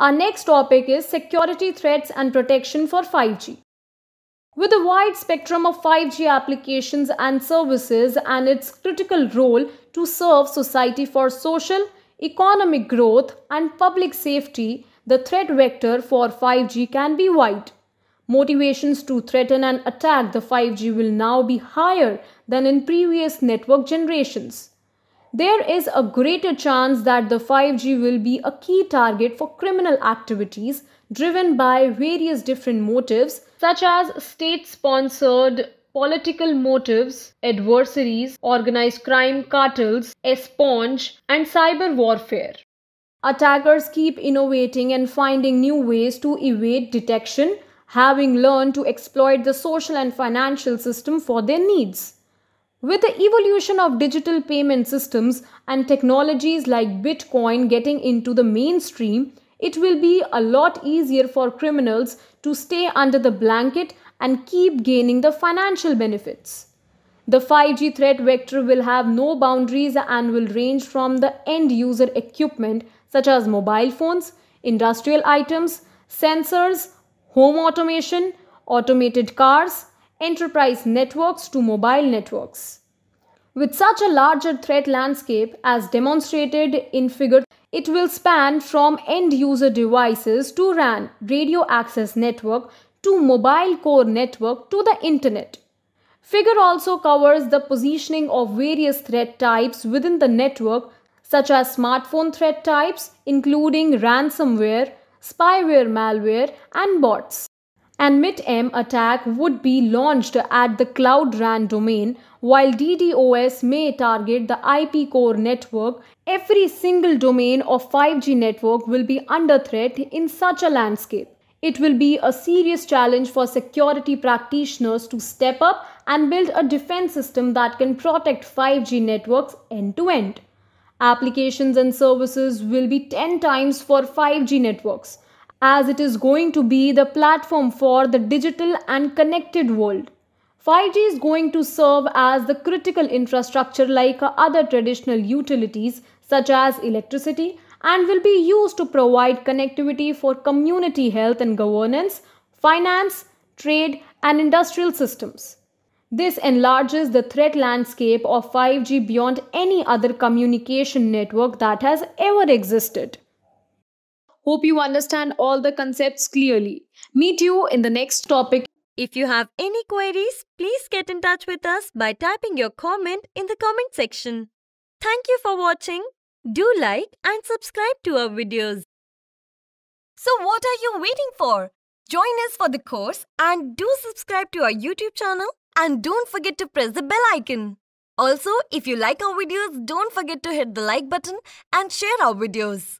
Our next topic is security threats and protection for 5G. With a wide spectrum of 5G applications and services and its critical role to serve society for social, economic growth, and public safety, the threat vector for 5G can be wide. Motivations to threaten and attack the 5G will now be higher than in previous network generations there is a greater chance that the 5G will be a key target for criminal activities driven by various different motives, such as state sponsored political motives, adversaries, organized crime cartels, espionage, and cyber warfare. Attackers keep innovating and finding new ways to evade detection, having learned to exploit the social and financial system for their needs. With the evolution of digital payment systems and technologies like Bitcoin getting into the mainstream, it will be a lot easier for criminals to stay under the blanket and keep gaining the financial benefits. The 5G threat vector will have no boundaries and will range from the end user equipment such as mobile phones, industrial items, sensors, home automation, automated cars, enterprise networks to mobile networks. With such a larger threat landscape as demonstrated in figure, it will span from end user devices to RAN, radio access network, to mobile core network to the internet. Figure also covers the positioning of various threat types within the network such as smartphone threat types including ransomware, spyware malware and bots. An MIT-M attack would be launched at the Cloud RAN domain, while DDoS may target the IP core network. Every single domain of 5G network will be under threat in such a landscape. It will be a serious challenge for security practitioners to step up and build a defense system that can protect 5G networks end to end. Applications and services will be 10 times for 5G networks as it is going to be the platform for the digital and connected world. 5G is going to serve as the critical infrastructure like other traditional utilities such as electricity and will be used to provide connectivity for community health and governance, finance, trade, and industrial systems. This enlarges the threat landscape of 5G beyond any other communication network that has ever existed. Hope you understand all the concepts clearly. Meet you in the next topic. If you have any queries, please get in touch with us by typing your comment in the comment section. Thank you for watching. Do like and subscribe to our videos. So what are you waiting for? Join us for the course and do subscribe to our YouTube channel and don't forget to press the bell icon. Also, if you like our videos, don't forget to hit the like button and share our videos.